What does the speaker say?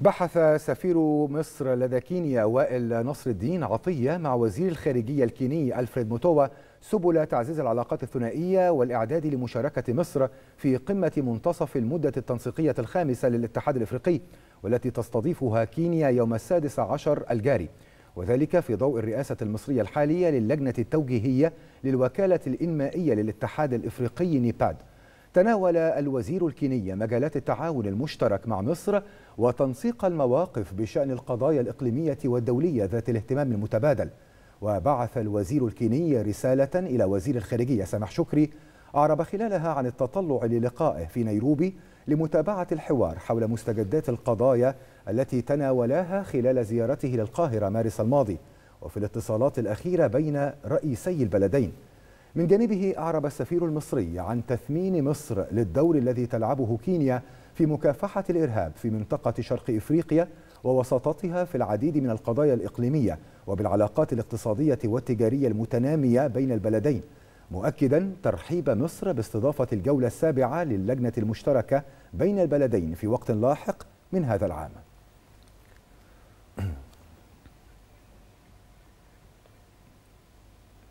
بحث سفير مصر لدى كينيا وائل نصر الدين عطية مع وزير الخارجية الكيني ألفريد موتوا سبل تعزيز العلاقات الثنائية والإعداد لمشاركة مصر في قمة منتصف المدة التنسيقية الخامسة للاتحاد الإفريقي والتي تستضيفها كينيا يوم السادس عشر الجاري وذلك في ضوء الرئاسة المصرية الحالية للجنة التوجيهية للوكالة الإنمائية للاتحاد الإفريقي نيباد تناول الوزير الكيني مجالات التعاون المشترك مع مصر وتنسيق المواقف بشأن القضايا الإقليمية والدولية ذات الاهتمام المتبادل وبعث الوزير الكيني رسالة إلى وزير الخارجية سامح شكري أعرب خلالها عن التطلع للقائه في نيروبي لمتابعة الحوار حول مستجدات القضايا التي تناولاها خلال زيارته للقاهرة مارس الماضي وفي الاتصالات الأخيرة بين رئيسي البلدين من جانبه أعرب السفير المصري عن تثمين مصر للدور الذي تلعبه كينيا في مكافحة الإرهاب في منطقة شرق إفريقيا ووساطتها في العديد من القضايا الإقليمية وبالعلاقات الاقتصادية والتجارية المتنامية بين البلدين مؤكدا ترحيب مصر باستضافة الجولة السابعة للجنة المشتركة بين البلدين في وقت لاحق من هذا العام